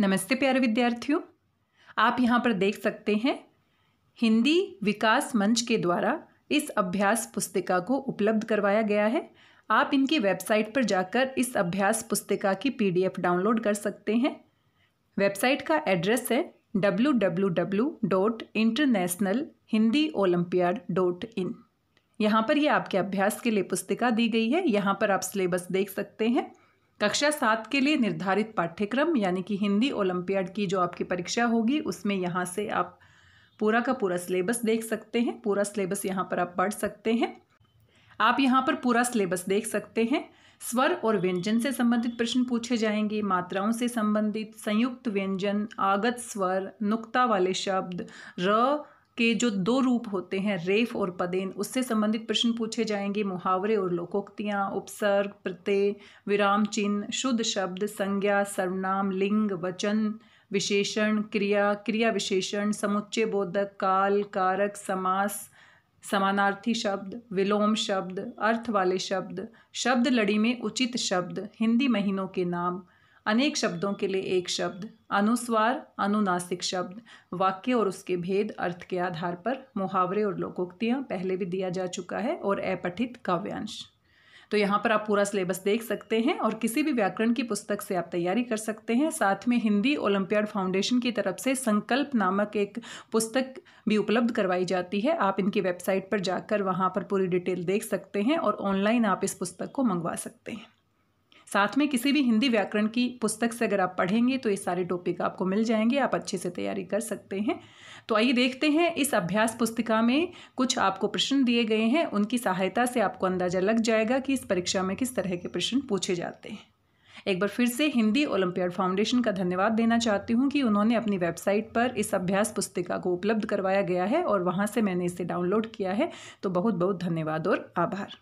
नमस्ते प्यारे विद्यार्थियों आप यहाँ पर देख सकते हैं हिंदी विकास मंच के द्वारा इस अभ्यास पुस्तिका को उपलब्ध करवाया गया है आप इनकी वेबसाइट पर जाकर इस अभ्यास पुस्तिका की पीडीएफ डाउनलोड कर सकते हैं वेबसाइट का एड्रेस है W W W dot international Hindi olympiad dot in यहाँ पर ये आपके अभ्यास के लिए पुस्तिका दी गई है यहाँ पर आप सिलेबस देख सकते हैं कक्षा सात के लिए निर्धारित पाठ्यक्रम यानी कि हिंदी ओलंपियाड की जो आपकी परीक्षा होगी उसमें यहाँ से आप पूरा का पूरा सिलेबस देख सकते हैं पूरा सिलेबस यहाँ पर आप पढ़ सकते हैं आप यहाँ पर पूरा सिलेबस देख सकते हैं स्वर और व्यंजन से संबंधित प्रश्न पूछे जाएंगे मात्राओं से संबंधित संयुक्त व्यंजन आगत स्वर नुक्ता वाले शब्द र के जो दो रूप होते हैं रेफ और पदेन उससे संबंधित प्रश्न पूछे जाएंगे मुहावरे और लोकोक्तियाँ उपसर्ग प्रत्यय विराम चिन्ह शुद्ध शब्द संज्ञा सर्वनाम लिंग वचन विशेषण क्रिया क्रिया विशेषण समुच्चय बोधक काल कारक समास समानार्थी शब्द विलोम शब्द अर्थ वाले शब्द शब्द लड़ी में उचित शब्द हिंदी महीनों के नाम अनेक शब्दों के लिए एक शब्द अनुस्वार अनुनासिक शब्द वाक्य और उसके भेद अर्थ के आधार पर मुहावरे और लोकोक्तियाँ पहले भी दिया जा चुका है और अपठित काव्यांश तो यहाँ पर आप पूरा सिलेबस देख सकते हैं और किसी भी व्याकरण की पुस्तक से आप तैयारी कर सकते हैं साथ में हिंदी ओलंपियाड फाउंडेशन की तरफ से संकल्प नामक एक पुस्तक भी उपलब्ध करवाई जाती है आप इनकी वेबसाइट पर जाकर वहाँ पर पूरी डिटेल देख सकते हैं और ऑनलाइन आप इस पुस्तक को मंगवा सकते हैं साथ में किसी भी हिंदी व्याकरण की पुस्तक से अगर आप पढ़ेंगे तो ये सारे टॉपिक आपको मिल जाएंगे आप अच्छे से तैयारी कर सकते हैं तो आइए देखते हैं इस अभ्यास पुस्तिका में कुछ आपको प्रश्न दिए गए हैं उनकी सहायता से आपको अंदाजा लग जाएगा कि इस परीक्षा में किस तरह के प्रश्न पूछे जाते हैं एक बार फिर से हिंदी ओलंपियाड फाउंडेशन का धन्यवाद देना चाहती हूँ कि उन्होंने अपनी वेबसाइट पर इस अभ्यास पुस्तिका को उपलब्ध करवाया गया है और वहाँ से मैंने इसे डाउनलोड किया है तो बहुत बहुत धन्यवाद और आभार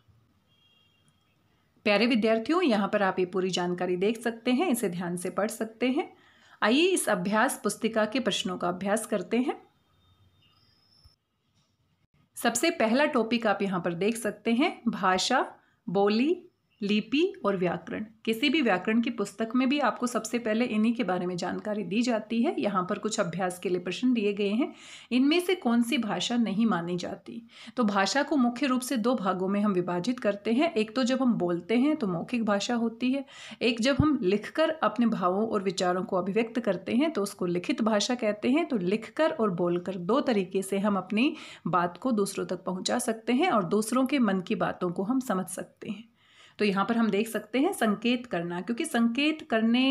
प्यारे विद्यार्थियों यहाँ पर आप ये पूरी जानकारी देख सकते हैं इसे ध्यान से पढ़ सकते हैं आइए इस अभ्यास पुस्तिका के प्रश्नों का अभ्यास करते हैं सबसे पहला टॉपिक आप यहाँ पर देख सकते हैं भाषा बोली लिपि और व्याकरण किसी भी व्याकरण की पुस्तक में भी आपको सबसे पहले इन्हीं के बारे में जानकारी दी जाती है यहाँ पर कुछ अभ्यास के लिए प्रश्न दिए गए हैं इनमें से कौन सी भाषा नहीं मानी जाती तो भाषा को मुख्य रूप से दो भागों में हम विभाजित करते हैं एक तो जब हम बोलते हैं तो मौखिक भाषा होती है एक जब हम लिख अपने भावों और विचारों को अभिव्यक्त करते हैं तो उसको लिखित भाषा कहते हैं तो लिख और बोलकर दो तरीके से हम अपनी बात को दूसरों तक पहुँचा सकते हैं और दूसरों के मन की बातों को हम समझ सकते हैं तो यहाँ पर हम देख सकते हैं संकेत करना क्योंकि संकेत करने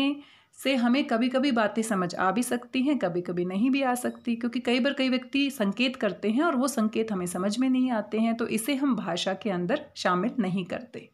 से हमें कभी कभी बातें समझ आ भी सकती हैं कभी कभी नहीं भी आ सकती क्योंकि कई बार कई व्यक्ति संकेत करते हैं और वो संकेत हमें समझ में नहीं आते हैं तो इसे हम भाषा के अंदर शामिल नहीं करते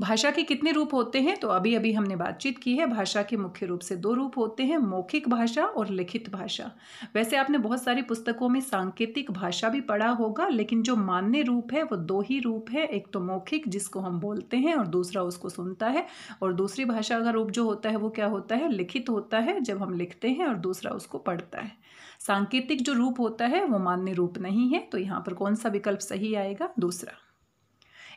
भाषा के कितने रूप होते हैं तो अभी अभी हमने बातचीत की है भाषा के मुख्य रूप से दो रूप होते हैं मौखिक भाषा और लिखित भाषा वैसे आपने बहुत सारी पुस्तकों में सांकेतिक भाषा भी पढ़ा होगा लेकिन जो मान्य रूप है वो दो ही रूप है एक तो मौखिक जिसको हम बोलते हैं और दूसरा उसको सुनता है और दूसरी भाषा का रूप जो होता है वो क्या होता है लिखित होता है जब हम लिखते हैं और दूसरा उसको पढ़ता है सांकेतिक जो रूप होता है वो मान्य रूप नहीं है तो यहाँ पर कौन सा विकल्प सही आएगा दूसरा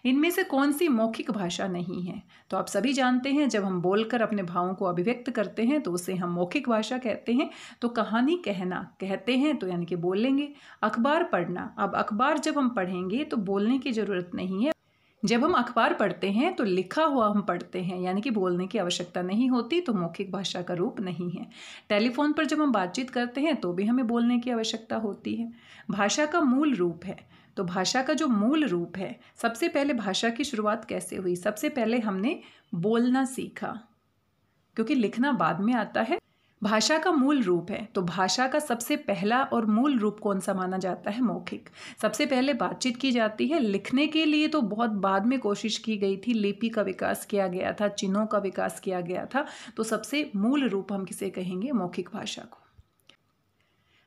इनमें से कौन सी मौखिक भाषा नहीं है तो आप सभी जानते हैं जब हम बोलकर अपने भावों को अभिव्यक्त करते हैं तो उसे हम मौखिक भाषा कहते हैं तो कहानी कहना कहते हैं तो यानी कि बोलेंगे अखबार पढ़ना अब अखबार जब हम पढ़ेंगे तो बोलने की ज़रूरत नहीं है जब हम अखबार पढ़ते हैं तो लिखा हुआ हम पढ़ते हैं यानी कि बोलने की आवश्यकता नहीं होती तो मौखिक भाषा का रूप नहीं है टेलीफोन पर जब हम बातचीत करते हैं तो भी हमें बोलने की आवश्यकता होती है भाषा का मूल रूप है तो भाषा का जो मूल रूप है सबसे पहले भाषा की शुरुआत कैसे हुई सबसे पहले हमने बोलना सीखा क्योंकि लिखना बाद में आता है भाषा का मूल रूप है तो भाषा का सबसे पहला और मूल रूप कौन सा माना जाता है मौखिक सबसे पहले बातचीत की जाती है लिखने के लिए तो बहुत बाद में कोशिश की गई थी लिपि का विकास किया गया था चिन्हों का विकास किया गया था तो सबसे मूल रूप हम किसे कहेंगे मौखिक भाषा को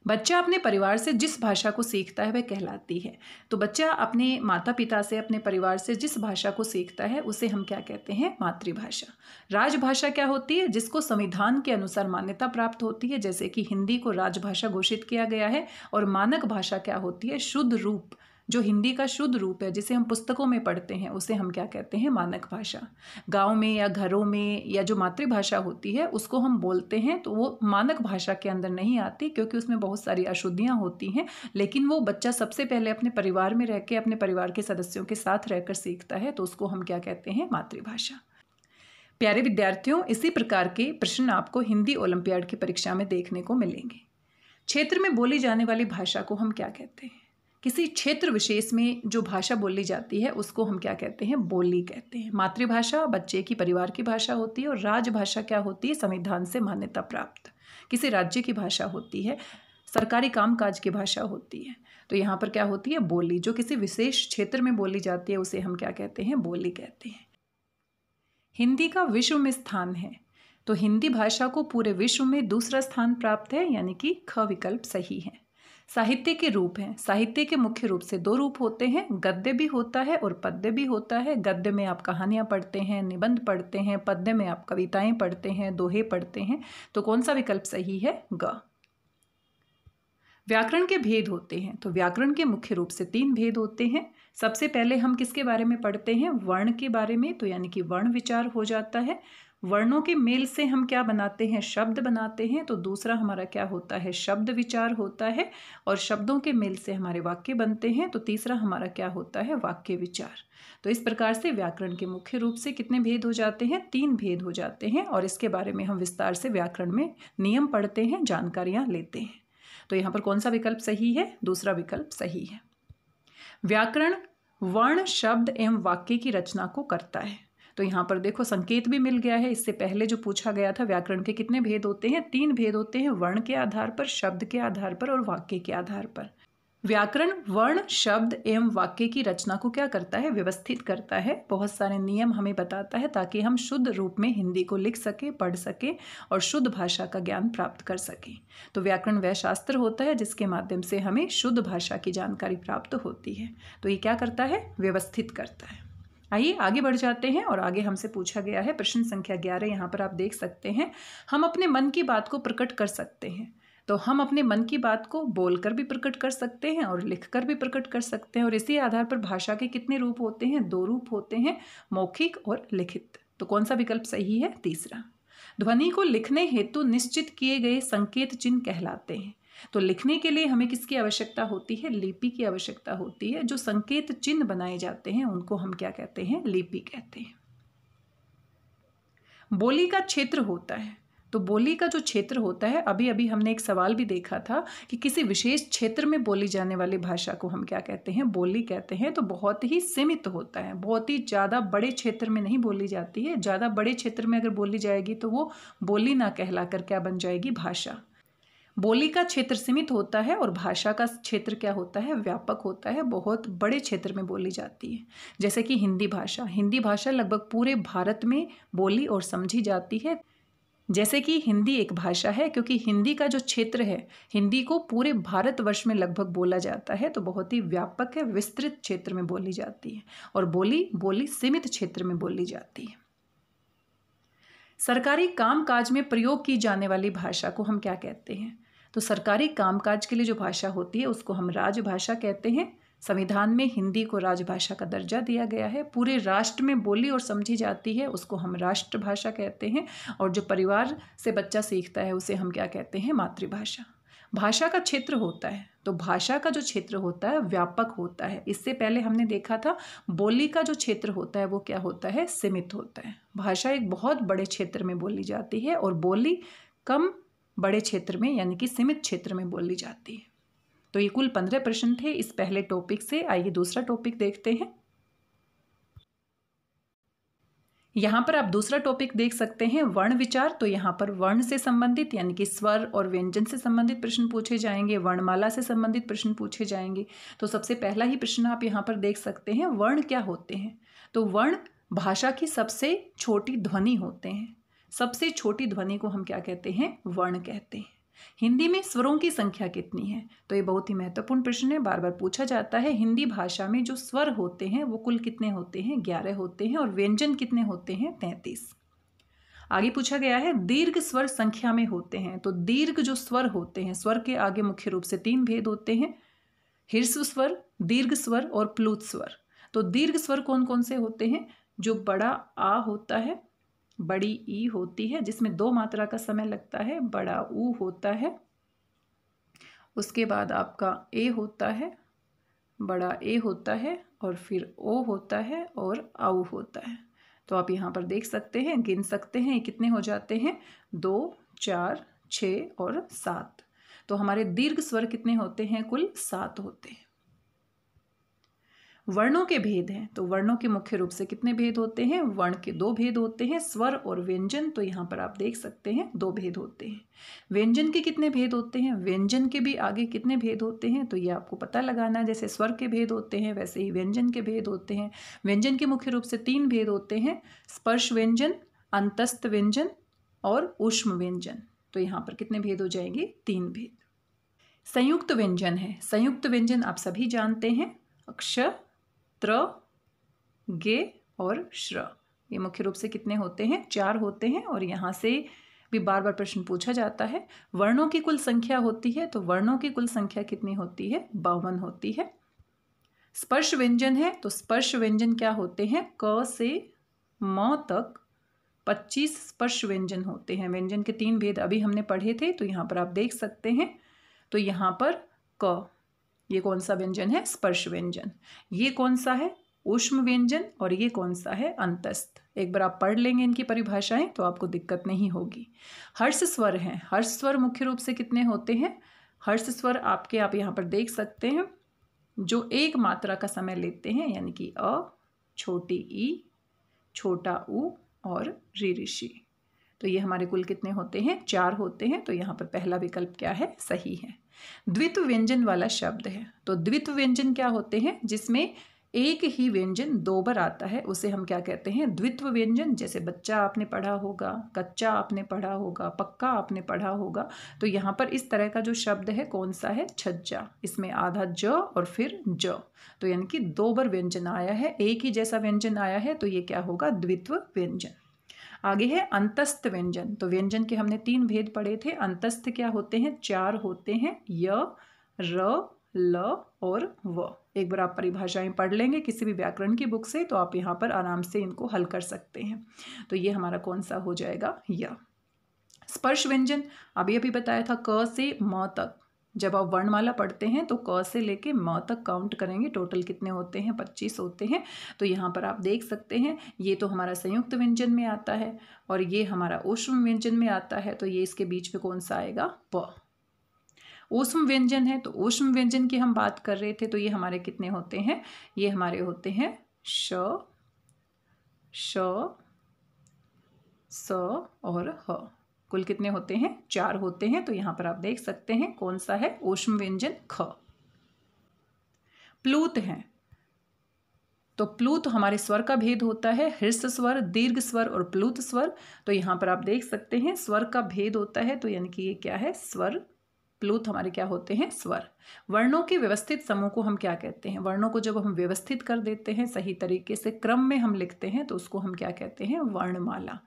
बच्चा अपने परिवार से जिस भाषा को सीखता है वह कहलाती है तो बच्चा अपने माता पिता से अपने परिवार से जिस भाषा को सीखता है उसे हम क्या कहते हैं मातृभाषा राजभाषा क्या होती है जिसको संविधान के अनुसार मान्यता प्राप्त होती है जैसे कि हिंदी को राजभाषा घोषित किया गया है और मानक भाषा क्या होती है शुद्ध रूप जो हिंदी का शुद्ध रूप है जिसे हम पुस्तकों में पढ़ते हैं उसे हम क्या कहते हैं मानक भाषा गाँव में या घरों में या जो मातृभाषा होती है उसको हम बोलते हैं तो वो मानक भाषा के अंदर नहीं आती क्योंकि उसमें बहुत सारी अशुद्धियाँ होती हैं लेकिन वो बच्चा सबसे पहले अपने परिवार में रह के अपने परिवार के सदस्यों के साथ रहकर सीखता है तो उसको हम क्या कहते हैं मातृभाषा प्यारे विद्यार्थियों इसी प्रकार के प्रश्न आपको हिंदी ओलंपियाड की परीक्षा में देखने को मिलेंगे क्षेत्र में बोली जाने वाली भाषा को हम क्या कहते हैं किसी क्षेत्र विशेष में जो भाषा बोली जाती है उसको हम क्या कहते हैं बोली कहते हैं मातृभाषा बच्चे की परिवार की भाषा होती है और राजभाषा क्या होती है संविधान से मान्यता प्राप्त किसी राज्य की भाषा होती है सरकारी कामकाज की भाषा होती है तो यहाँ पर क्या होती है बोली जो किसी विशेष क्षेत्र में बोली जाती है उसे हम क्या कहते हैं बोली कहते हैं हिंदी का विश्व में स्थान है तो हिंदी भाषा को पूरे विश्व में दूसरा स्थान प्राप्त है यानी कि ख विकल्प सही है साहित्य के रूप हैं साहित्य के मुख्य रूप से दो रूप होते हैं गद्य भी होता है और पद्य भी होता है गद्य में आप कहानियाँ पढ़ते हैं निबंध पढ़ते हैं पद्य में आप कविताएं पढ़ते हैं दोहे पढ़ते हैं तो कौन सा विकल्प सही है ग व्याकरण के भेद होते हैं तो व्याकरण के मुख्य रूप से तीन भेद होते हैं सबसे पहले हम किसके बारे में पढ़ते हैं वर्ण के बारे में तो यानी कि वर्ण विचार हो जाता है वर्णों के मेल से हम क्या बनाते हैं शब्द बनाते हैं तो दूसरा हमारा क्या होता है शब्द विचार होता है और शब्दों के मेल से हमारे वाक्य बनते हैं तो तीसरा हमारा क्या होता है वाक्य विचार तो इस प्रकार से व्याकरण के मुख्य रूप से कितने भेद हो जाते हैं तीन भेद हो जाते हैं और इसके बारे में हम विस्तार से व्याकरण में नियम पढ़ते हैं जानकारियाँ लेते हैं तो यहाँ पर कौन सा विकल्प सही है दूसरा विकल्प सही है व्याकरण वर्ण शब्द एवं वाक्य की रचना को करता है तो यहाँ पर देखो संकेत भी मिल गया है इससे पहले जो पूछा गया था व्याकरण के कितने भेद होते हैं तीन भेद होते हैं वर्ण के आधार पर शब्द के आधार पर और वाक्य के आधार पर व्याकरण वर्ण शब्द एवं वाक्य की रचना को क्या करता है व्यवस्थित करता है बहुत सारे नियम हमें बताता है ताकि हम शुद्ध रूप में हिंदी को लिख सकें पढ़ सकें और शुद्ध भाषा का ज्ञान प्राप्त कर सकें तो व्याकरण वह शास्त्र होता है जिसके माध्यम से हमें शुद्ध भाषा की जानकारी प्राप्त होती है तो ये क्या करता है व्यवस्थित करता है आइए आगे बढ़ जाते हैं और आगे हमसे पूछा गया है प्रश्न संख्या ग्यारह यहाँ पर आप देख सकते हैं हम अपने मन की बात को प्रकट कर सकते हैं तो हम अपने मन की बात को बोलकर भी प्रकट कर सकते हैं और लिखकर भी प्रकट कर सकते हैं और इसी आधार पर भाषा के कितने रूप होते हैं दो रूप होते हैं मौखिक और लिखित तो कौन सा विकल्प सही है तीसरा ध्वनि को लिखने हेतु निश्चित किए गए संकेत चिन्ह कहलाते हैं तो लिखने के लिए हमें किसकी आवश्यकता होती है लिपि की आवश्यकता होती है जो संकेत चिन्ह बनाए जाते हैं उनको हम क्या कहते हैं लिपि कहते हैं बोली का क्षेत्र होता है तो बोली का जो क्षेत्र होता है अभी अभी हमने एक सवाल भी देखा था कि किसी विशेष क्षेत्र में बोली जाने वाली भाषा को हम क्या कहते हैं बोली कहते हैं तो बहुत ही सीमित होता है बहुत ही ज़्यादा बड़े क्षेत्र में नहीं बोली जाती है ज़्यादा बड़े क्षेत्र में अगर बोली जाएगी तो वो बोली ना कहलाकर क्या बन जाएगी भाषा बोली का क्षेत्र सीमित होता है और भाषा का क्षेत्र क्या होता है व्यापक होता है बहुत बड़े क्षेत्र में बोली जाती है जैसे कि हिंदी भाषा हिंदी भाषा लगभग पूरे भारत में बोली और समझी जाती है जैसे कि हिंदी एक भाषा है क्योंकि हिंदी का जो क्षेत्र है हिंदी को पूरे भारतवर्ष में लगभग बोला जाता है तो बहुत ही व्यापक है विस्तृत क्षेत्र में बोली जाती है और बोली बोली सीमित क्षेत्र में बोली जाती है सरकारी कामकाज में प्रयोग की जाने वाली भाषा को हम क्या कहते हैं तो सरकारी कामकाज के लिए जो भाषा होती है उसको हम राजभाषा कहते हैं संविधान में हिंदी को राजभाषा का दर्जा दिया गया है पूरे राष्ट्र में बोली और समझी जाती है उसको हम राष्ट्रभाषा कहते हैं और जो परिवार से बच्चा सीखता है उसे हम क्या कहते हैं मातृभाषा भाषा का क्षेत्र होता है तो भाषा का जो क्षेत्र होता है व्यापक होता है इससे पहले हमने देखा था बोली का जो क्षेत्र होता है वो क्या होता है सीमित होता है भाषा एक बहुत बड़े क्षेत्र में बोली जाती है और बोली कम बड़े क्षेत्र में यानी कि सीमित क्षेत्र में बोली जाती है तो ये कुल पंद्रह प्रश्न थे इस पहले टॉपिक से आइए दूसरा टॉपिक देखते हैं यहाँ पर आप दूसरा टॉपिक देख सकते हैं वर्ण विचार तो यहाँ पर वर्ण से संबंधित यानी कि स्वर और व्यंजन से संबंधित प्रश्न पूछे जाएंगे वर्णमाला से संबंधित प्रश्न पूछे जाएंगे तो सबसे पहला ही प्रश्न आप यहाँ पर देख सकते हैं वर्ण क्या होते हैं तो वर्ण भाषा की सबसे छोटी ध्वनि होते हैं सबसे छोटी ध्वनि को हम क्या कहते हैं वर्ण कहते हैं हिंदी में स्वरों की संख्या कितनी है तो ये बहुत ही महत्वपूर्ण प्रश्न है बार बार पूछा जाता है हिंदी भाषा में जो स्वर होते हैं वो कुल कितने होते हैं ग्यारह होते हैं और व्यंजन कितने होते हैं तैंतीस आगे पूछा गया है दीर्घ स्वर संख्या में होते हैं तो दीर्घ जो स्वर होते हैं स्वर के आगे मुख्य रूप से तीन भेद होते हैं हिर्स्व स्वर दीर्घ स्वर और प्लूत स्वर तो दीर्घ स्वर कौन कौन से होते हैं जो बड़ा आ होता है बड़ी ई होती है जिसमें दो मात्रा का समय लगता है बड़ा ऊ होता है उसके बाद आपका ए होता है बड़ा ए होता है और फिर ओ होता है और आउ होता है तो आप यहाँ पर देख सकते हैं गिन सकते हैं कितने हो जाते हैं दो चार छ और सात तो हमारे दीर्घ स्वर कितने होते हैं कुल सात होते हैं वर्णों के भेद हैं तो वर्णों के मुख्य रूप से कितने भेद होते हैं वर्ण के दो भेद होते हैं स्वर और व्यंजन तो यहाँ पर आप देख सकते हैं दो भेद होते हैं व्यंजन के कितने भेद होते हैं व्यंजन के भी आगे कितने भेद होते हैं तो ये आपको पता लगाना है जैसे स्वर के भेद होते हैं वैसे ही व्यंजन के भेद होते हैं व्यंजन के मुख्य रूप से तीन भेद होते हैं स्पर्श व्यंजन अंतस्थ व्यंजन और उष्म व्यंजन तो यहाँ पर कितने भेद हो जाएंगे तीन भेद संयुक्त व्यंजन है संयुक्त व्यंजन आप सभी जानते हैं अक्षर त्र गे और श्र ये मुख्य रूप से कितने होते हैं चार होते हैं और यहाँ से भी बार बार प्रश्न पूछा जाता है वर्णों की कुल संख्या होती है तो वर्णों की कुल संख्या कितनी होती है बावन होती है स्पर्श व्यंजन है तो स्पर्श व्यंजन क्या होते हैं क से म तक पच्चीस स्पर्श व्यंजन होते हैं व्यंजन के तीन भेद अभी हमने पढ़े थे तो यहाँ पर आप देख सकते हैं तो यहाँ पर क ये कौन सा व्यंजन है स्पर्श व्यंजन ये कौन सा है उष्म व्यंजन और ये कौन सा है अंतस्थ एक बार आप पढ़ लेंगे इनकी परिभाषाएं तो आपको दिक्कत नहीं होगी हर्ष स्वर हैं हर्ष स्वर मुख्य रूप से कितने होते हैं हर्ष स्वर आपके आप यहाँ पर देख सकते हैं जो एक मात्रा का समय लेते हैं यानी कि अ छोटी ई छोटा ऊ और री ऋषि तो ये हमारे कुल कितने होते हैं चार होते हैं तो यहाँ पर पहला विकल्प क्या है सही है द्वित्व व्यंजन वाला शब्द है तो द्वित्व व्यंजन क्या होते हैं जिसमें एक ही व्यंजन दो बार आता है उसे हम क्या कहते हैं द्वित्व व्यंजन जैसे बच्चा आपने पढ़ा होगा कच्चा आपने पढ़ा होगा पक्का आपने पढ़ा होगा तो यहाँ पर इस तरह का जो शब्द है कौन सा है छज्जा इसमें आधा ज और फिर ज तो यानी कि दो बार व्यंजन आया है एक ही जैसा व्यंजन आया है तो ये क्या होगा द्वित्व व्यंजन आगे है अंतस्थ व्यंजन तो व्यंजन के हमने तीन भेद पढ़े थे अंतस्थ क्या होते हैं चार होते हैं य र ल और व एक बार आप परिभाषाएं पढ़ लेंगे किसी भी व्याकरण की बुक से तो आप यहाँ पर आराम से इनको हल कर सकते हैं तो ये हमारा कौन सा हो जाएगा य स्पर्श व्यंजन अभी अभी बताया था क से म तक जब आप वर्णमाला पढ़ते हैं तो क से लेके म तक काउंट करेंगे टोटल कितने होते हैं पच्चीस होते हैं तो यहाँ पर आप देख सकते हैं ये तो हमारा संयुक्त व्यंजन में आता है और ये हमारा ऊष्म व्यंजन में आता है तो ये इसके बीच में कौन सा आएगा प ऊष्म व्यंजन है तो ऊष्म व्यंजन की हम बात कर रहे थे तो ये हमारे कितने होते हैं ये हमारे होते हैं श श स और ह कुल कितने होते हैं चार होते हैं तो यहां पर आप देख सकते हैं कौन सा है ओष्म व्यंजन ख प्लूत है तो प्लूत हमारे स्वर का भेद होता है हृस्त स्वर दीर्घ स्वर और प्लूत स्वर तो यहां पर आप देख सकते हैं स्वर का भेद होता है तो यानी कि ये क्या है स्वर प्लूत हमारे क्या होते हैं स्वर वर्णों के व्यवस्थित समूह को हम क्या कहते हैं वर्णों को जब हम व्यवस्थित कर देते हैं सही तरीके से क्रम में हम लिखते हैं तो उसको हम क्या कहते हैं वर्णमाला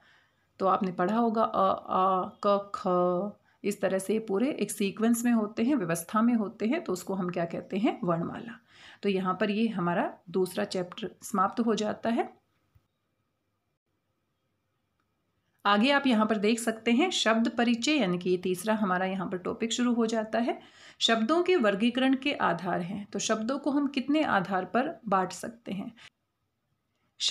तो आपने पढ़ा होगा अ आ क ख इस तरह से पूरे एक सीक्वेंस में होते हैं व्यवस्था में होते हैं तो उसको हम क्या कहते हैं वर्णमाला तो यहाँ पर ये हमारा दूसरा चैप्टर समाप्त हो जाता है आगे आप यहाँ पर देख सकते हैं शब्द परिचय यानी कि ये तीसरा हमारा यहाँ पर टॉपिक शुरू हो जाता है शब्दों के वर्गीकरण के आधार हैं तो शब्दों को हम कितने आधार पर बांट सकते हैं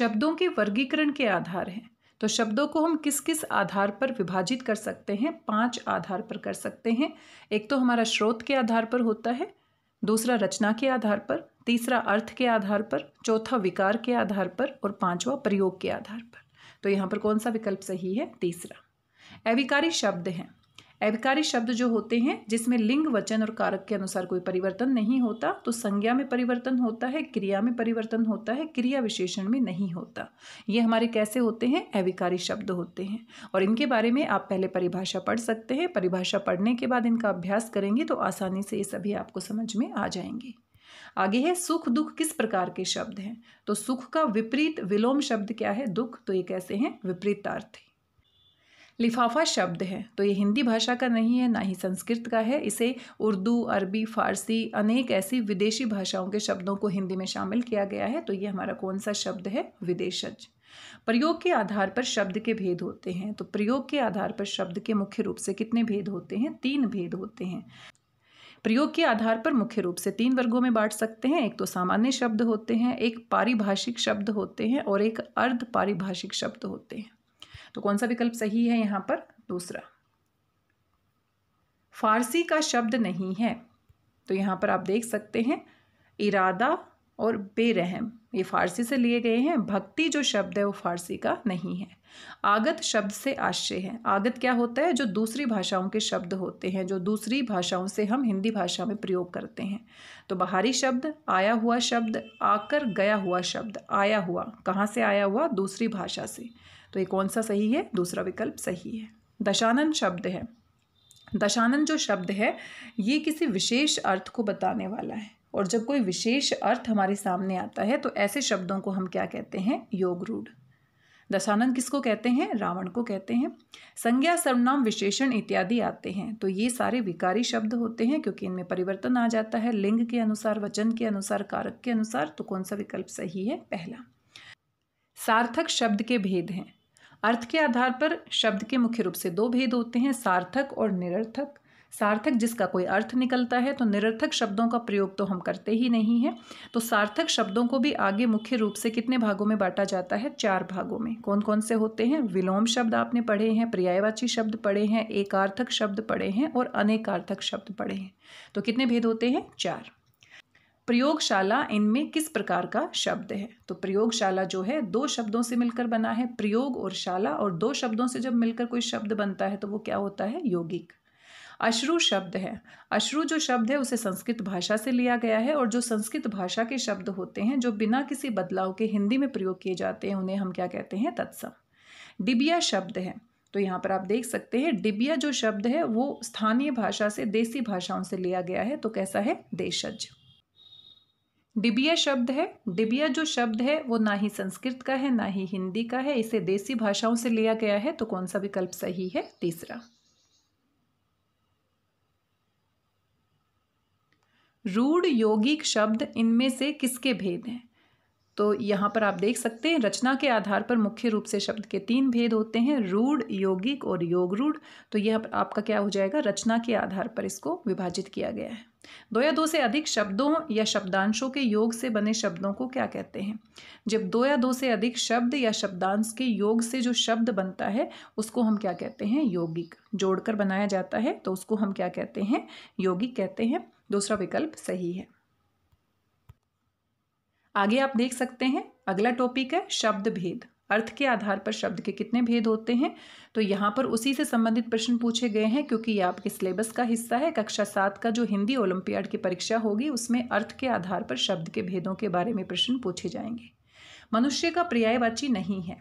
शब्दों के वर्गीकरण के आधार हैं तो शब्दों को हम किस किस आधार पर विभाजित कर सकते हैं पांच आधार पर कर सकते हैं एक तो हमारा स्रोत के आधार पर होता है दूसरा रचना के आधार पर तीसरा अर्थ के आधार पर चौथा विकार के आधार पर और पांचवा प्रयोग के आधार पर तो यहाँ पर कौन सा विकल्प सही है तीसरा अविकारी शब्द हैं अधिकारी शब्द जो होते हैं जिसमें लिंग वचन और कारक के अनुसार कोई परिवर्तन नहीं होता तो संज्ञा में परिवर्तन होता है क्रिया में परिवर्तन होता है क्रिया विशेषण में नहीं होता ये हमारे कैसे होते हैं अविकारी शब्द होते हैं और इनके बारे में आप पहले परिभाषा पढ़ सकते हैं परिभाषा पढ़ने के बाद इनका अभ्यास करेंगे तो आसानी से ये सभी आपको समझ में आ जाएंगे आगे है सुख दुख किस प्रकार के शब्द हैं तो सुख का विपरीत विलोम शब्द क्या है दुख तो ये कैसे हैं विपरीतार्थी लिफाफा शब्द है तो ये हिंदी भाषा का नहीं है ना ही संस्कृत का है इसे उर्दू अरबी फारसी अनेक ऐसी विदेशी भाषाओं के शब्दों को हिंदी में शामिल किया गया है तो ये हमारा कौन सा शब्द है विदेशज प्रयोग के आधार पर शब्द के भेद होते हैं तो प्रयोग के आधार पर शब्द के मुख्य रूप से कितने भेद होते हैं तीन भेद होते हैं प्रयोग के आधार पर मुख्य रूप से तीन वर्गों में बांट सकते हैं एक तो सामान्य शब्द होते हैं एक पारिभाषिक शब्द होते हैं और एक अर्ध पारिभाषिक शब्द होते हैं तो कौन सा विकल्प सही है यहाँ पर दूसरा फारसी का शब्द नहीं है तो यहाँ पर आप देख सकते हैं इरादा और बेरहम ये फारसी से लिए गए हैं भक्ति जो शब्द है वो फारसी का नहीं है आगत शब्द से आश्रय है आगत क्या होता है जो दूसरी भाषाओं के शब्द होते हैं जो दूसरी भाषाओं से हम हिंदी भाषा में प्रयोग करते हैं तो बाहरी शब्द आया हुआ शब्द आकर गया हुआ शब्द आया हुआ कहाँ से आया हुआ दूसरी भाषा से तो ये कौन सा सही है दूसरा विकल्प सही है दशानन शब्द है दशानन जो शब्द है ये किसी विशेष अर्थ को बताने वाला है और जब कोई विशेष अर्थ हमारे सामने आता है तो ऐसे शब्दों को हम क्या कहते हैं योग रूढ़ दशानन किसको कहते हैं रावण को कहते हैं संज्ञा सर्वनाम विशेषण इत्यादि आते हैं तो ये सारे विकारी शब्द होते हैं क्योंकि इनमें परिवर्तन आ जाता है लिंग के अनुसार वचन के अनुसार कारक के अनुसार तो कौन सा विकल्प सही है पहला सार्थक शब्द के भेद हैं अर्थ के आधार पर शब्द के मुख्य रूप से दो भेद होते हैं सार्थक और निरर्थक सार्थक जिसका कोई अर्थ निकलता है तो निरर्थक शब्दों का प्रयोग तो हम करते ही नहीं हैं तो सार्थक शब्दों को भी आगे मुख्य रूप से कितने भागों में बांटा जाता है चार भागों में कौन कौन से होते हैं विलोम शब्द आपने पढ़े हैं पर्यायवाची शब्द पढ़े हैं एकार्थक शब्द पढ़े हैं और अनेकार्थक शब्द पढ़े हैं तो कितने भेद होते हैं चार प्रयोगशाला इनमें किस प्रकार का शब्द है तो प्रयोगशाला जो है दो शब्दों से मिलकर बना है प्रयोग और शाला और दो शब्दों से जब मिलकर कोई शब्द बनता है तो वो क्या होता है यौगिक अश्रु शब्द है अश्रु जो शब्द है उसे संस्कृत भाषा से लिया गया है और जो संस्कृत भाषा के शब्द होते हैं जो बिना किसी बदलाव के हिंदी में प्रयोग किए जाते हैं उन्हें हम क्या कहते हैं तत्सम डिबिया शब्द है तो यहाँ पर आप देख सकते हैं डिबिया जो शब्द है वो स्थानीय भाषा से देसी भाषाओं से लिया गया है तो कैसा है देशज डिबिया शब्द है डिबिया जो शब्द है वो ना ही संस्कृत का है ना ही हिंदी का है इसे देसी भाषाओं से लिया गया है तो कौन सा विकल्प सही है तीसरा रूढ़ यौगिक शब्द इनमें से किसके भेद हैं तो यहाँ पर आप देख सकते हैं रचना के आधार पर मुख्य रूप से शब्द के तीन भेद होते हैं रूढ़ यौगिक और योग रूढ़ तो यह आपका क्या हो जाएगा रचना के आधार पर इसको विभाजित किया गया है दो या दो से अधिक शब्दों या शब्दांशों के योग से बने शब्दों को क्या कहते हैं जब दो या दो से अधिक शब्द या शब्दांश के योग से जो शब्द बनता है उसको हम क्या कहते हैं यौगिक जोड़कर बनाया जाता है तो उसको हम क्या कहते हैं यौगिक कहते हैं दूसरा विकल्प सही है आगे आप देख सकते हैं अगला टॉपिक है शब्द भेद अर्थ के आधार पर शब्द के कितने भेद होते हैं तो यहाँ पर उसी से संबंधित प्रश्न पूछे गए हैं क्योंकि ये आपके सिलेबस का हिस्सा है कक्षा सात का जो हिंदी ओलंपियाड की परीक्षा होगी उसमें अर्थ के आधार पर शब्द के भेदों के बारे में प्रश्न पूछे जाएंगे मनुष्य का पर्यायवाची नहीं है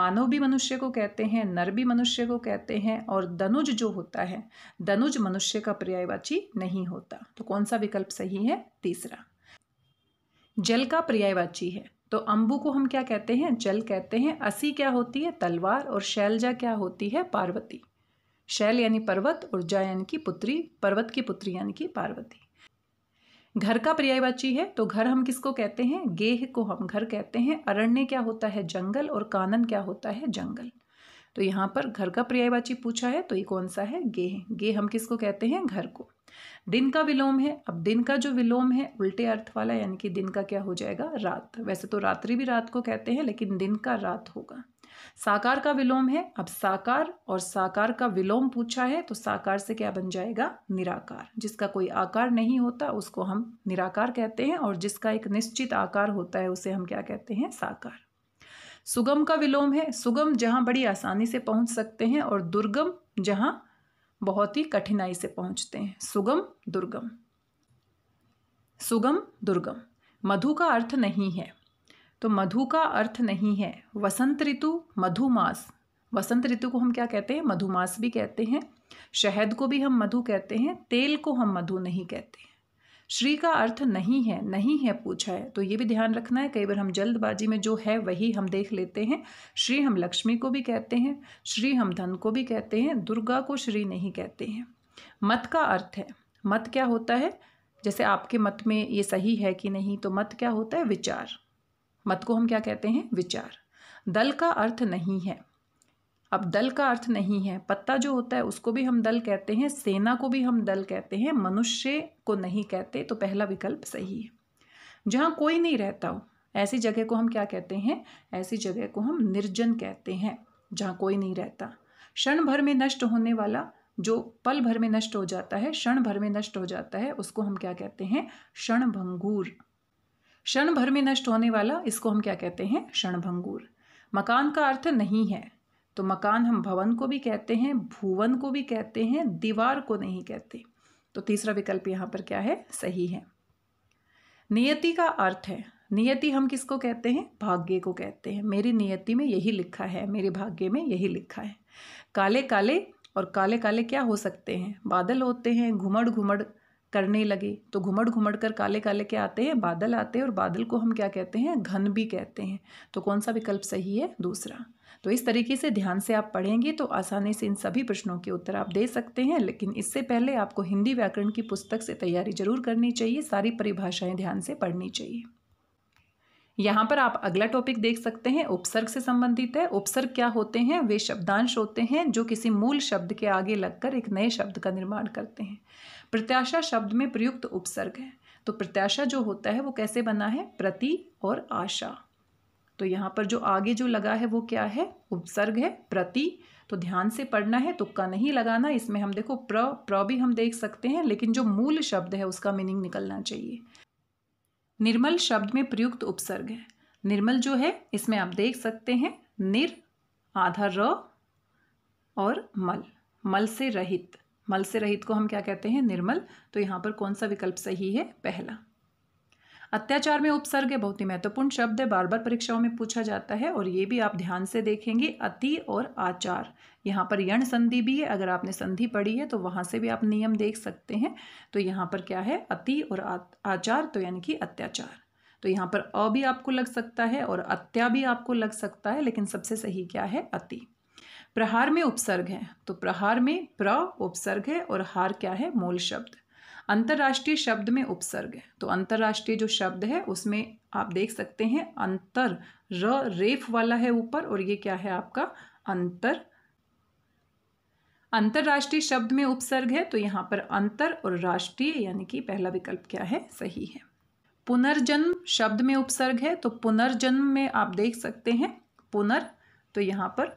मानव भी मनुष्य को कहते हैं नर भी मनुष्य को कहते हैं और दनुज जो होता है दनुज मनुष्य का पर्यायवाची नहीं होता तो कौन सा विकल्प सही है तीसरा जल का पर्यायवाची है तो अंबु को हम क्या कहते हैं जल कहते हैं असी क्या होती है तलवार और शैलजा क्या होती है पार्वती शैल यानी पर्वत ऊर्जा यानी कि पुत्री पर्वत की पुत्री यानी कि पार्वती घर का पर्यायवाची है तो घर हम किसको कहते हैं गेह को हम घर कहते हैं अरण्य क्या होता है जंगल और कानन क्या होता है जंगल तो यहाँ पर घर का पर्यायवाची पूछा है तो ये कौन सा है गेह गेह हम किसको कहते हैं घर को दिन का विलोम है अब दिन का जो विलोम है उल्टे अर्थ वाला यानी कि दिन का क्या हो जाएगा रात वैसे तो रात्रि भी रात को कहते हैं लेकिन दिन का रात होगा साकार का विलोम है अब साकार और साकार का विलोम पूछा है तो साकार से क्या बन जाएगा निराकार जिसका कोई आकार नहीं होता उसको हम निराकार कहते हैं और जिसका एक निश्चित आकार होता है उसे हम क्या कहते हैं साकार सुगम का विलोम है सुगम जहां बड़ी आसानी से पहुंच सकते हैं और दुर्गम जहां बहुत ही कठिनाई से पहुंचते हैं सुगम दुर्गम सुगम दुर्गम मधु का अर्थ नहीं है तो मधु का अर्थ नहीं है वसंत ऋतु मधुमास वसंत ऋतु को हम क्या कहते हैं मधुमास भी कहते हैं शहद को भी हम मधु कहते हैं तेल को हम मधु नहीं कहते श्री का अर्थ नहीं है नहीं है पूछा है तो ये भी ध्यान रखना है कई बार हम जल्दबाजी में जो है वही हम देख लेते हैं श्री हम लक्ष्मी को भी कहते हैं श्री हम धन को भी कहते हैं दुर्गा को श्री नहीं कहते हैं मत का अर्थ है मत क्या होता है जैसे आपके मत में ये सही है कि नहीं तो मत क्या होता है विचार मत को हम क्या कहते हैं विचार दल का अर्थ नहीं है अब दल का अर्थ नहीं है पत्ता जो होता है उसको भी हम दल कहते हैं सेना को भी हम दल कहते हैं मनुष्य को नहीं कहते तो पहला विकल्प सही है जहाँ कोई नहीं रहता हो ऐसी जगह को हम क्या कहते हैं ऐसी जगह को हम निर्जन कहते हैं जहाँ कोई नहीं रहता क्षण भर में नष्ट होने वाला जो पल भर में नष्ट हो जाता है क्षण भर में नष्ट हो जाता है उसको हम क्या कहते हैं क्षण भंगूर क्षण भर में नष्ट होने वाला इसको हम क्या कहते हैं क्षण भंगूर मकान का अर्थ नहीं है तो मकान हम भवन को भी कहते हैं भुवन को भी कहते हैं दीवार को नहीं कहते तो तीसरा विकल्प यहाँ पर क्या है सही है नियति का अर्थ है नियति हम किसको कहते हैं भाग्य को कहते हैं मेरी नियति में यही लिखा है मेरे भाग्य में यही लिखा है काले काले और काले काले क्या हो सकते हैं बादल होते हैं घुमड़ घुमड़ करने लगे तो घुमड़ घुमड़ कर काले काले क्या आते हैं बादल आते हैं और बादल को हम क्या कहते हैं घन भी कहते हैं तो कौन सा विकल्प सही है दूसरा तो इस तरीके से ध्यान से आप पढ़ेंगे तो आसानी से इन सभी प्रश्नों के उत्तर आप दे सकते हैं लेकिन इससे पहले आपको हिंदी व्याकरण की पुस्तक से तैयारी जरूर करनी चाहिए सारी परिभाषाएँ ध्यान से पढ़नी चाहिए यहाँ पर आप अगला टॉपिक देख सकते हैं उपसर्ग से संबंधित है उपसर्ग क्या होते हैं वे शब्दांश होते हैं जो किसी मूल शब्द के आगे लगकर एक नए शब्द का निर्माण करते हैं प्रत्याशा शब्द में प्रयुक्त उपसर्ग है तो प्रत्याशा जो होता है वो कैसे बना है प्रति और आशा तो यहाँ पर जो आगे जो लगा है वो क्या है उपसर्ग है प्रति तो ध्यान से पढ़ना है तुक्का नहीं लगाना इसमें हम देखो प्र प्र भी हम देख सकते हैं लेकिन जो मूल शब्द है उसका मीनिंग निकलना चाहिए निर्मल शब्द में प्रयुक्त उपसर्ग है निर्मल जो है इसमें आप देख सकते हैं निर आधा र और मल मल से रहित मल से रहित को हम क्या कहते हैं निर्मल तो यहाँ पर कौन सा विकल्प सही है पहला अत्याचार में उपसर्ग बहुत ही महत्वपूर्ण शब्द है बार बार परीक्षाओं में पूछा जाता है और ये भी आप ध्यान से देखेंगे अति और आचार यहाँ पर यण संधि भी है अगर आपने संधि पढ़ी है तो वहाँ से भी आप नियम देख सकते हैं तो यहाँ पर क्या है अति और आचार तो यानी कि अत्याचार तो यहाँ पर अ भी आपको लग सकता है और अत्या भी आपको लग सकता है लेकिन सबसे सही क्या है अति प्रहार में उपसर्ग है तो प्रहार में प्र उपसर्ग है और हार क्या है मूल शब्द अंतर्राष्ट्रीय शब्द में उपसर्ग है तो अंतर्राष्ट्रीय जो शब्द है उसमें आप देख सकते हैं अंतर र रेफ वाला है ऊपर और ये क्या है आपका अंतर अंतर्राष्ट्रीय शब्द में उपसर्ग है तो यहाँ पर अंतर और राष्ट्रीय यानी कि पहला विकल्प क्या है सही है पुनर्जन्म शब्द में उपसर्ग है तो पुनर्जन्म में आप देख सकते हैं पुनर् तो यहाँ पर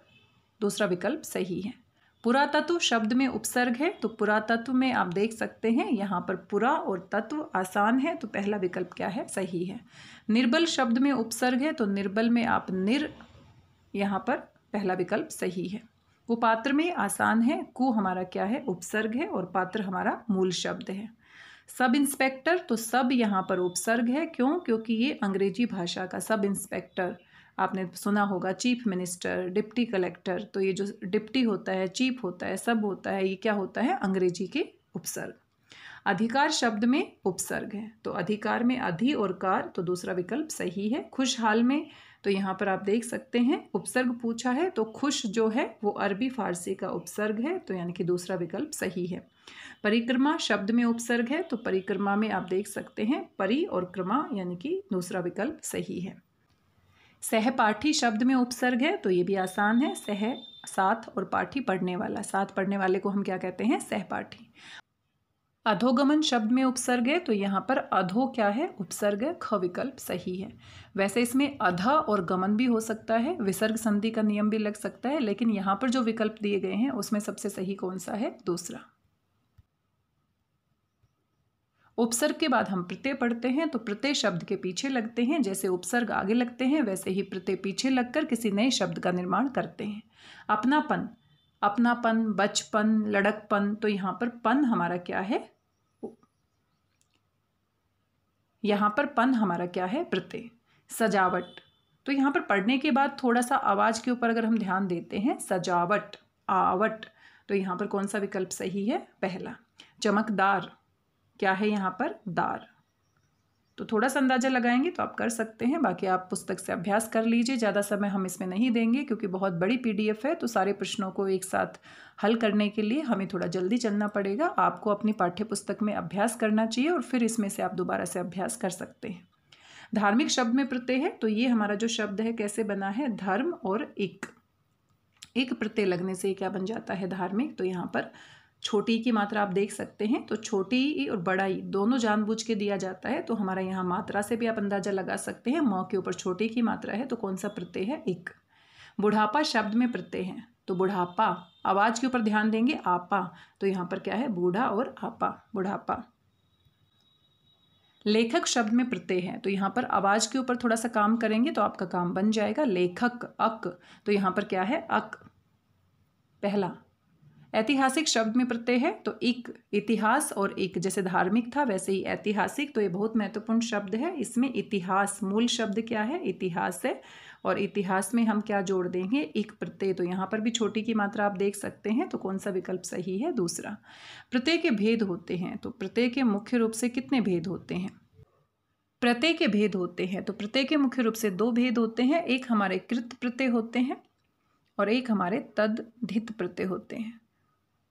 दूसरा विकल्प सही है पुरातत्व शब्द में उपसर्ग है तो पुरातत्व में आप देख सकते हैं यहाँ पर पुरा और तत्व आसान है तो पहला विकल्प क्या है सही है निर्बल शब्द में उपसर्ग है तो निर्बल में आप निर यहाँ पर पहला विकल्प सही है वो पात्र में आसान है कु हमारा क्या है उपसर्ग है और पात्र हमारा मूल शब्द है सब इंस्पेक्टर तो सब यहाँ पर उपसर्ग है क्यों क्योंकि ये अंग्रेजी भाषा का सब इंस्पेक्टर आपने सुना होगा चीफ मिनिस्टर डिप्टी कलेक्टर तो ये जो डिप्टी होता है चीफ होता है सब होता है ये क्या होता है अंग्रेजी के उपसर्ग अधिकार शब्द में उपसर्ग है तो अधिकार में अधि और कार तो दूसरा विकल्प सही है खुशहाल में तो यहाँ पर आप देख सकते हैं उपसर्ग पूछा है तो खुश जो है वो अरबी फारसी का उपसर्ग है तो यानी कि दूसरा विकल्प सही है परिक्रमा शब्द में उपसर्ग है तो परिक्रमा में आप देख सकते हैं परि और क्रमा यानी कि दूसरा विकल्प सही है सहपाठी शब्द में उपसर्ग है तो ये भी आसान है सह साथ और पाठी पढ़ने वाला साथ पढ़ने वाले को हम क्या कहते हैं सहपाठी अधोगमन शब्द में उपसर्ग है तो यहाँ पर अधो क्या है उपसर्ग है ख विकल्प सही है वैसे इसमें अधा और गमन भी हो सकता है विसर्ग संधि का नियम भी लग सकता है लेकिन यहाँ पर जो विकल्प दिए गए हैं उसमें सबसे सही कौन सा है दूसरा उपसर्ग के बाद हम प्रत्यय पढ़ते हैं तो प्रत्यय शब्द के पीछे लगते हैं जैसे उपसर्ग आगे लगते हैं वैसे ही प्रत्यय पीछे लगकर किसी नए शब्द का निर्माण करते हैं अपनापन अपनापन बचपन लड़कपन तो यहाँ पर पन हमारा क्या है यहाँ पर पन हमारा क्या है प्रत्यय सजावट तो यहाँ पर पढ़ने के बाद थोड़ा सा आवाज़ के ऊपर अगर हम ध्यान देते हैं सजावट आवट तो यहाँ पर कौन सा विकल्प सही है पहला चमकदार क्या है यहाँ पर दार तो थोड़ा सा अंदाज़ा लगाएंगे तो आप कर सकते हैं बाकी आप पुस्तक से अभ्यास कर लीजिए ज़्यादा समय हम इसमें नहीं देंगे क्योंकि बहुत बड़ी पीडीएफ है तो सारे प्रश्नों को एक साथ हल करने के लिए हमें थोड़ा जल्दी चलना पड़ेगा आपको अपनी पाठ्य पुस्तक में अभ्यास करना चाहिए और फिर इसमें से आप दोबारा से अभ्यास कर सकते हैं धार्मिक शब्द में प्रत्यय है तो ये हमारा जो शब्द है कैसे बना है धर्म और एक एक प्रत्यय लगने से क्या बन जाता है धार्मिक तो यहाँ पर छोटी की मात्रा आप देख सकते हैं तो छोटी ई और बड़ा ई दोनों जानबूझ के दिया जाता है तो हमारा यहाँ मात्रा से भी आप अंदाजा लगा सकते हैं म के ऊपर छोटी की मात्रा है तो कौन सा प्रत्यय है एक बुढ़ापा शब्द में प्रत्यय है तो बुढ़ापा आवाज़ के ऊपर ध्यान देंगे आपा तो यहाँ पर क्या है बूढ़ा और आपा बुढ़ापा लेखक शब्द में प्रत्यय है तो यहाँ पर आवाज़ के ऊपर थोड़ा सा काम करेंगे तो आपका काम बन जाएगा लेखक अक तो यहाँ पर क्या है अक पहला ऐतिहासिक शब्द में प्रत्यय है तो एक इतिहास और एक जैसे धार्मिक था वैसे ही ऐतिहासिक तो ये बहुत महत्वपूर्ण शब्द है इसमें इतिहास मूल शब्द क्या है इतिहास है और इतिहास में हम क्या जोड़ देंगे एक प्रत्यय तो यहाँ पर भी छोटी की मात्रा आप देख सकते हैं तो कौन सा विकल्प सही है दूसरा प्रत्यय के भेद होते हैं तो प्रत्यय के मुख्य रूप से कितने भेद होते हैं प्रत्यय के भेद होते हैं तो प्रत्यय के मुख्य रूप से दो भेद होते हैं एक हमारे कृत प्रत्यय होते हैं और एक हमारे तद धित प्रत्यय होते हैं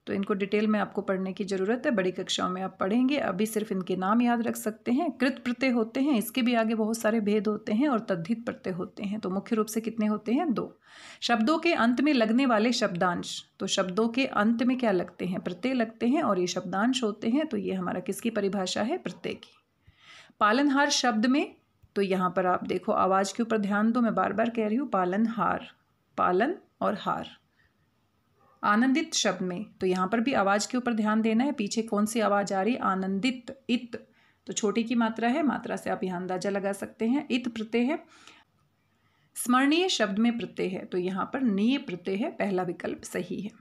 तो इनको डिटेल में आपको पढ़ने की ज़रूरत है बड़ी कक्षाओं में आप पढ़ेंगे अभी सिर्फ इनके नाम याद रख सकते हैं कृत प्रत्यय होते हैं इसके भी आगे बहुत सारे भेद होते हैं और तद्धित प्रत्यय होते हैं तो मुख्य रूप से कितने होते हैं दो शब्दों के अंत में लगने वाले शब्दांश तो शब्दों के अंत में क्या लगते हैं प्रत्यय लगते हैं और ये शब्दांश होते हैं तो ये हमारा किसकी परिभाषा है प्रत्यय की पालनहार शब्द में तो यहाँ पर आप देखो आवाज़ के ऊपर ध्यान दो मैं बार बार कह रही हूँ पालनहार पालन और हार आनंदित शब्द में तो यहाँ पर भी आवाज़ के ऊपर ध्यान देना है पीछे कौन सी आवाज़ आ रही आनंदित इत तो छोटी की मात्रा है मात्रा से आप यहाँ अंदाजा लगा सकते हैं इत प्रत्यय है स्मरणीय शब्द में प्रत्यय है तो यहाँ पर नीय प्रत्यय है पहला विकल्प सही है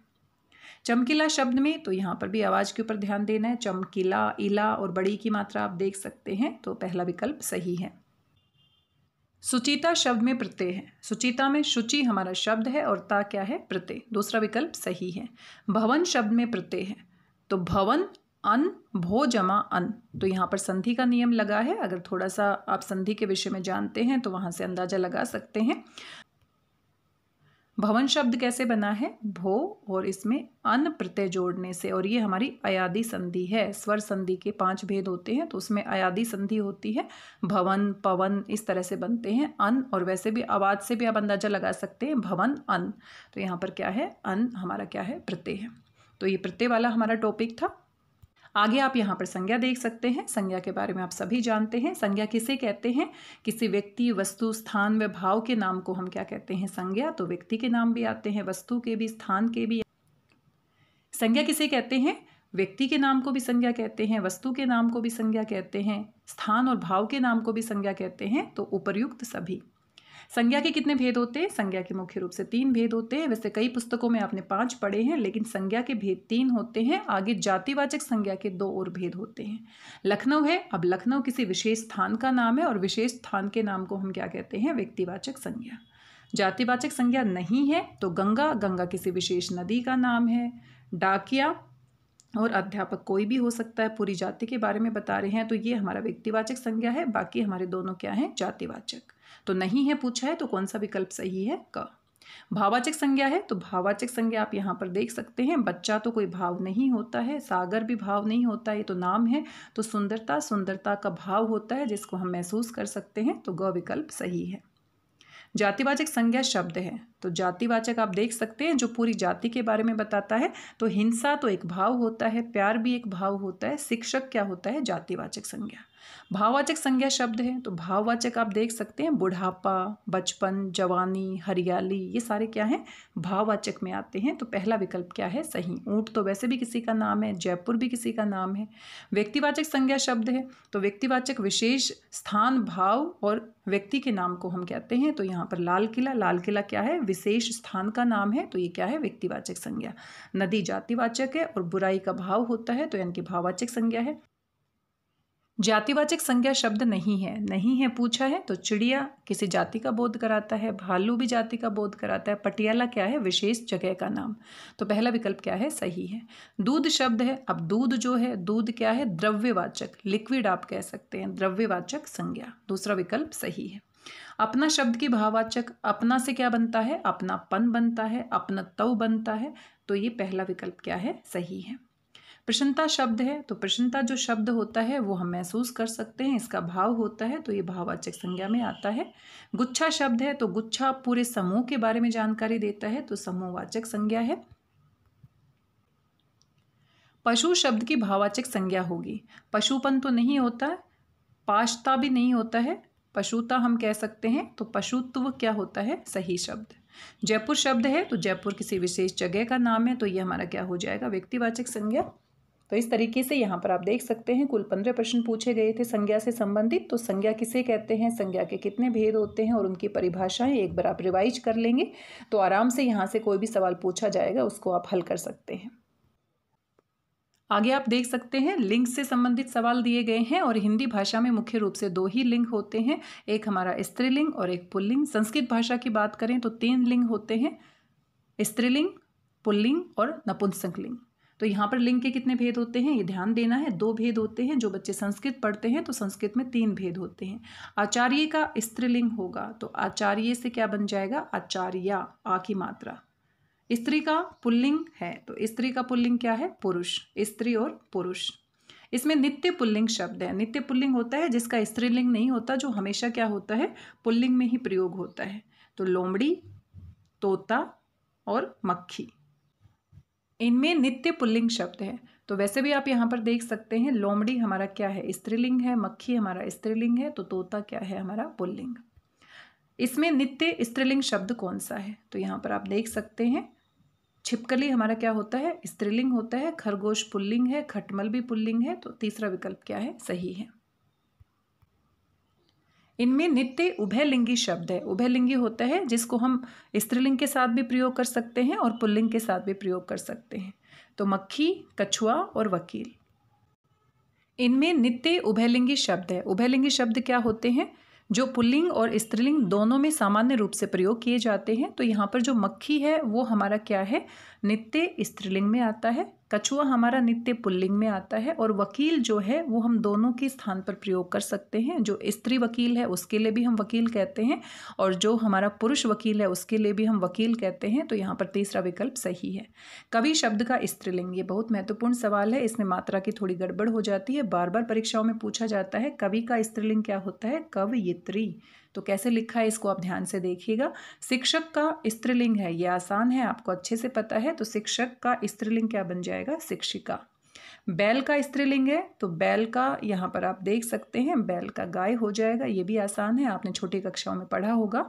चमकीला शब्द में तो यहाँ पर भी आवाज़ के ऊपर ध्यान देना है चमकीला इला और बड़ी की मात्रा आप देख सकते हैं तो पहला विकल्प सही है सुचिता शब्द में प्रत्यय है सुचिता में शुचि हमारा शब्द है और ता क्या है प्रत्यय दूसरा विकल्प सही है भवन शब्द में प्रत्यय है तो भवन अन भो जमा अन तो यहाँ पर संधि का नियम लगा है अगर थोड़ा सा आप संधि के विषय में जानते हैं तो वहाँ से अंदाजा लगा सकते हैं भवन शब्द कैसे बना है भो और इसमें अन प्रत्यय जोड़ने से और ये हमारी अयादि संधि है स्वर संधि के पांच भेद होते हैं तो उसमें अयादि संधि होती है भवन पवन इस तरह से बनते हैं अन और वैसे भी आवाज़ से भी आप अंदाजा लगा सकते हैं भवन अन तो यहाँ पर क्या है अन हमारा क्या है प्रत्यय है तो ये प्रत्यय वाला हमारा टॉपिक था आगे आप यहाँ पर संज्ञा देख सकते हैं संज्ञा के बारे में आप सभी जानते हैं संज्ञा किसे कहते हैं किसी व्यक्ति वस्तु स्थान व भाव के नाम को हम क्या कहते हैं संज्ञा तो व्यक्ति के नाम भी आते हैं वस्तु के भी स्थान के भी संज्ञा किसे कहते हैं व्यक्ति के नाम को भी संज्ञा कहते हैं वस्तु के नाम को भी संज्ञा कहते हैं स्थान और भाव के नाम को भी संज्ञा कहते हैं तो उपर्युक्त सभी संज्ञा के कितने भेद होते हैं संज्ञा के मुख्य रूप से तीन भेद होते हैं वैसे कई पुस्तकों में आपने पांच पढ़े हैं लेकिन संज्ञा के भेद तीन होते हैं आगे जातिवाचक संज्ञा के दो और भेद होते हैं लखनऊ है अब लखनऊ किसी विशेष स्थान का नाम है और विशेष स्थान के नाम को हम क्या कहते हैं व्यक्तिवाचक संज्ञा जातिवाचक संज्ञा नहीं है तो गंगा गंगा किसी विशेष नदी का नाम है डाकिया और अध्यापक कोई भी हो सकता है पूरी जाति के बारे में बता रहे हैं तो ये हमारा व्यक्तिवाचक संज्ञा है बाकी हमारे दोनों क्या हैं जातिवाचक तो नहीं है पूछा है तो कौन सा विकल्प सही है क भावाचक संज्ञा है तो भावाचक संज्ञा आप यहाँ पर देख सकते हैं बच्चा तो कोई भाव नहीं होता है सागर भी भाव नहीं होता ये तो नाम है तो सुंदरता सुंदरता का भाव होता है जिसको हम महसूस कर सकते हैं तो ग विकल्प सही है जातिवाचक संज्ञा शब्द है तो जातिवाचक आप देख सकते हैं जो पूरी जाति के बारे में बताता है तो हिंसा तो एक भाव होता है प्यार भी एक भाव होता है शिक्षक क्या होता है जातिवाचक संज्ञा भाववाचक संज्ञा शब्द है तो भाववाचक आप देख सकते हैं बुढ़ापा बचपन जवानी हरियाली ये सारे क्या हैं भाववाचक में आते हैं तो पहला विकल्प क्या है सही ऊँट तो वैसे भी किसी का नाम है जयपुर भी किसी का नाम है व्यक्तिवाचक संज्ञा शब्द है तो व्यक्तिवाचक विशेष स्थान भाव और व्यक्ति के नाम को हम कहते हैं तो यहाँ पर लाल किला लाल किला क्या है विशेष स्थान का नाम है तो ये क्या है व्यक्तिवाचक संज्ञा नदी जातिवाचक है और बुराई का भाव होता है तो यानी कि भाववाचक संज्ञा है जातिवाचक संज्ञा शब्द नहीं है नहीं है पूछा है तो चिड़िया किसी जाति का बोध कराता है भालू भी जाति का बोध कराता है पटियाला क्या है विशेष जगह का नाम तो पहला विकल्प क्या है सही है दूध शब्द है अब दूध जो है दूध क्या है द्रव्यवाचक लिक्विड आप कह सकते हैं द्रव्यवाचक संज्ञा दूसरा विकल्प सही है अपना शब्द की भाववाचक अपना से क्या बनता है अपनापन बनता है अपनत्व बनता है तो ये पहला विकल्प क्या है सही है प्रसन्नता शब्द है तो प्रसन्नता जो शब्द होता है वो हम महसूस कर सकते हैं इसका भाव होता है तो ये भाववाचक संज्ञा में आता है गुच्छा शब्द है तो गुच्छा पूरे समूह के बारे में जानकारी देता है तो समूहवाचक संज्ञा है पशु शब्द की भाववाचक संज्ञा होगी पशुपन तो नहीं होता पाशता भी नहीं होता है पशुता हम कह सकते हैं तो पशुत्व क्या होता है सही शब्द जयपुर शब्द है तो जयपुर किसी विशेष जगह का नाम है तो ये हमारा क्या हो जाएगा व्यक्तिवाचक संज्ञा तो इस तरीके से यहाँ पर आप देख सकते हैं कुल पंद्रह प्रश्न पूछे गए थे संज्ञा से संबंधित तो संज्ञा किसे कहते हैं संज्ञा के कितने भेद होते हैं और उनकी परिभाषाएं एक बार आप रिवाइज कर लेंगे तो आराम से यहाँ से कोई भी सवाल पूछा जाएगा उसको आप हल कर सकते हैं आगे आप देख सकते हैं लिंग से संबंधित सवाल दिए गए हैं और हिंदी भाषा में मुख्य रूप से दो ही लिंग होते हैं एक हमारा स्त्रीलिंग और एक पुल्लिंग संस्कृत भाषा की बात करें तो तीन लिंग होते हैं स्त्रीलिंग पुल्लिंग और नपुंसकलिंग तो यहाँ पर लिंग के कितने भेद होते हैं ये ध्यान देना है दो भेद होते हैं जो बच्चे संस्कृत पढ़ते हैं तो संस्कृत में तीन भेद होते हैं आचार्य का स्त्रीलिंग होगा तो आचार्य से क्या बन जाएगा आचार्या आ की मात्रा स्त्री का पुल्लिंग है तो स्त्री का पुल्लिंग क्या है पुरुष स्त्री और पुरुष इसमें नित्य पुल्लिंग शब्द है नित्य पुल्लिंग होता है जिसका स्त्रीलिंग नहीं होता जो हमेशा क्या होता है पुल्लिंग में ही प्रयोग होता है तो लोमड़ी तोता और मक्खी इनमें नित्य पुल्लिंग शब्द है तो वैसे भी आप यहाँ पर देख सकते हैं लोमड़ी हमारा क्या है स्त्रीलिंग है मक्खी हमारा स्त्रीलिंग है तो तोता क्या है हमारा पुल्लिंग इसमें नित्य स्त्रीलिंग शब्द कौन सा है तो यहाँ पर आप देख सकते हैं छिपकली हमारा क्या होता है स्त्रीलिंग होता है खरगोश पुल्लिंग है खटमल भी पुल्लिंग है तो तीसरा विकल्प क्या है सही है इनमें नित्य उभयलिंगी शब्द है उभयलिंगी होता है जिसको हम स्त्रीलिंग के साथ भी प्रयोग कर सकते हैं और पुल्लिंग के साथ भी प्रयोग कर सकते हैं तो मक्खी कछुआ और वकील इनमें नित्य उभयलिंगी शब्द है उभयलिंगी शब्द क्या होते हैं जो पुल्लिंग और स्त्रीलिंग दोनों में सामान्य रूप से प्रयोग किए जाते हैं तो यहाँ पर जो मक्खी है वो हमारा क्या है नित्य स्त्रीलिंग में आता है कछुआ हमारा नित्य पुल्लिंग में आता है और वकील जो है वो हम दोनों के स्थान पर प्रयोग कर सकते हैं जो स्त्री वकील है उसके लिए भी हम वकील कहते हैं और जो हमारा पुरुष वकील है उसके लिए भी हम वकील कहते हैं तो यहाँ पर तीसरा विकल्प सही है कवि शब्द का स्त्रीलिंग ये बहुत महत्वपूर्ण सवाल है इसमें मात्रा की थोड़ी गड़बड़ हो जाती है बार बार परीक्षाओं में पूछा जाता है कवि का स्त्रीलिंग क्या होता है कवयित्री तो कैसे लिखा है इसको आप ध्यान से देखिएगा शिक्षक का स्त्रीलिंग है ये आसान है आपको अच्छे से पता है तो शिक्षक का स्त्रीलिंग क्या बन जाएगा शिक्षिका बैल का स्त्रीलिंग है तो बैल का यहाँ पर आप देख सकते हैं बैल का गाय हो जाएगा ये भी आसान है आपने छोटी कक्षाओं में पढ़ा होगा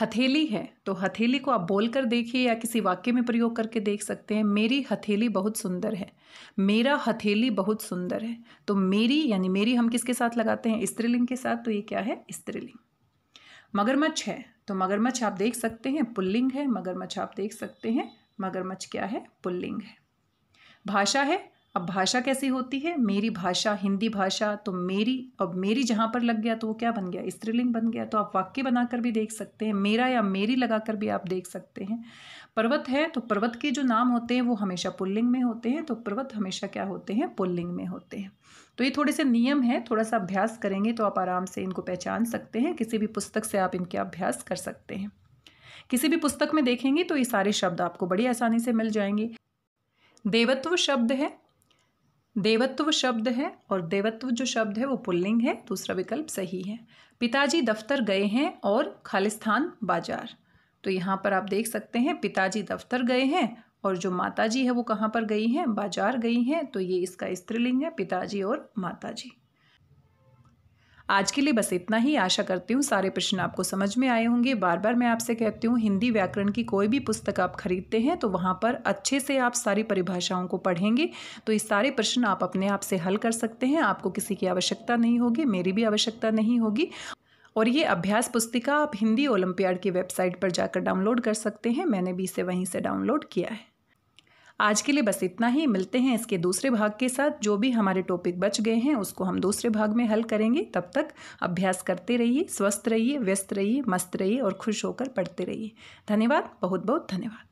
हथेली है तो हथेली को आप बोल कर देखिए या किसी वाक्य में प्रयोग करके देख सकते हैं मेरी हथेली बहुत सुंदर है मेरा हथेली बहुत सुंदर है तो मेरी यानी मेरी हम किसके साथ लगाते हैं स्त्रीलिंग के साथ तो ये क्या है स्त्रीलिंग मगरमच्छ है तो मगरमच्छ आप देख सकते हैं पुल्लिंग है मगरमच्छ आप देख सकते हैं मगरमच्छ क्या है पुल्लिंग है भाषा है अब भाषा कैसी होती है मेरी भाषा हिंदी भाषा तो मेरी अब मेरी जहाँ पर लग गया तो वो क्या बन गया स्त्रीलिंग बन गया तो आप वाक्य बनाकर भी देख सकते हैं मेरा या मेरी लगाकर भी आप देख सकते हैं पर्वत है तो पर्वत के जो नाम होते हैं वो हमेशा पुल्लिंग में होते हैं तो पर्वत हमेशा क्या होते हैं पुल्लिंग में होते हैं तो ये थोड़े से नियम है थोड़ा सा अभ्यास करेंगे तो आप आराम से इनको पहचान सकते हैं किसी भी पुस्तक से आप इनके अभ्यास कर सकते हैं किसी भी पुस्तक में देखेंगे तो ये सारे शब्द आपको बड़ी आसानी से मिल जाएंगे देवत्व शब्द है देवत्व शब्द है और देवत्व जो शब्द है वो पुल्लिंग है दूसरा विकल्प सही है पिताजी दफ्तर गए हैं और खालिस्तान बाजार तो यहाँ पर आप देख सकते हैं पिताजी दफ्तर गए हैं और जो माताजी है वो कहाँ पर गई हैं बाजार गई हैं तो ये इसका स्त्रीलिंग है पिताजी और माताजी आज के लिए बस इतना ही आशा करती हूँ सारे प्रश्न आपको समझ में आए होंगे बार बार मैं आपसे कहती हूँ हिंदी व्याकरण की कोई भी पुस्तक आप खरीदते हैं तो वहाँ पर अच्छे से आप सारी परिभाषाओं को पढ़ेंगे तो ये सारे प्रश्न आप अपने आप से हल कर सकते हैं आपको किसी की आवश्यकता नहीं होगी मेरी भी आवश्यकता नहीं होगी और ये अभ्यास पुस्तिका आप हिंदी ओलंपियाड की वेबसाइट पर जाकर डाउनलोड कर सकते हैं मैंने भी इसे वहीं से डाउनलोड किया है आज के लिए बस इतना ही मिलते हैं इसके दूसरे भाग के साथ जो भी हमारे टॉपिक बच गए हैं उसको हम दूसरे भाग में हल करेंगे तब तक अभ्यास करते रहिए स्वस्थ रहिए व्यस्त रहिए मस्त रहिए और खुश होकर पढ़ते रहिए धन्यवाद बहुत बहुत धन्यवाद